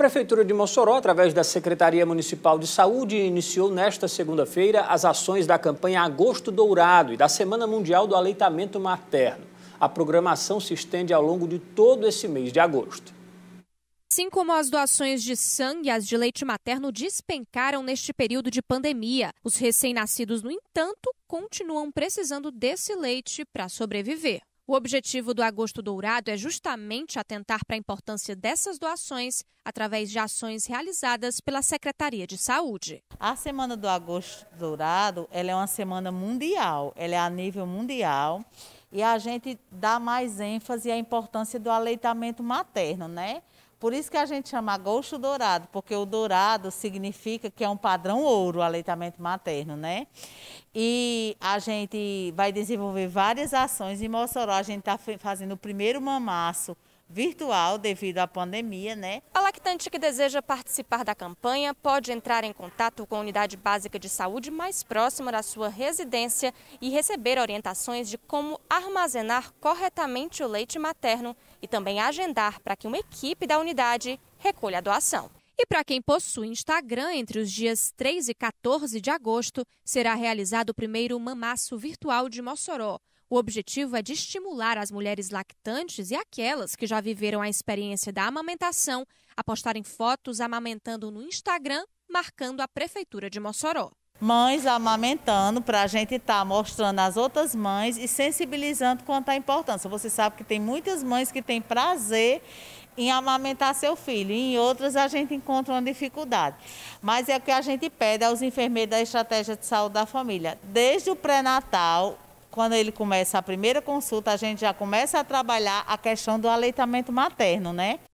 Prefeitura de Mossoró, através da Secretaria Municipal de Saúde, iniciou nesta segunda-feira as ações da campanha Agosto Dourado e da Semana Mundial do Aleitamento Materno. A programação se estende ao longo de todo esse mês de agosto. Assim como as doações de sangue, as de leite materno despencaram neste período de pandemia. Os recém-nascidos, no entanto, continuam precisando desse leite para sobreviver. O objetivo do Agosto Dourado é justamente atentar para a importância dessas doações através de ações realizadas pela Secretaria de Saúde. A Semana do Agosto Dourado ela é uma semana mundial, ela é a nível mundial e a gente dá mais ênfase à importância do aleitamento materno, né? Por isso que a gente chama gosto dourado, porque o dourado significa que é um padrão ouro o aleitamento materno, né? E a gente vai desenvolver várias ações. Em Mossoró, a gente está fazendo o primeiro mamaço virtual devido à pandemia, né? lactante que deseja participar da campanha pode entrar em contato com a unidade básica de saúde mais próxima da sua residência e receber orientações de como armazenar corretamente o leite materno e também agendar para que uma equipe da unidade recolha a doação. E para quem possui Instagram, entre os dias 3 e 14 de agosto, será realizado o primeiro mamaço virtual de Mossoró. O objetivo é de estimular as mulheres lactantes e aquelas que já viveram a experiência da amamentação a postarem fotos amamentando no Instagram, marcando a Prefeitura de Mossoró. Mães amamentando para a gente estar tá mostrando às outras mães e sensibilizando quanto à importância. Você sabe que tem muitas mães que têm prazer em amamentar seu filho. e Em outras, a gente encontra uma dificuldade. Mas é o que a gente pede aos enfermeiros da Estratégia de Saúde da Família. Desde o pré-natal, quando ele começa a primeira consulta, a gente já começa a trabalhar a questão do aleitamento materno, né?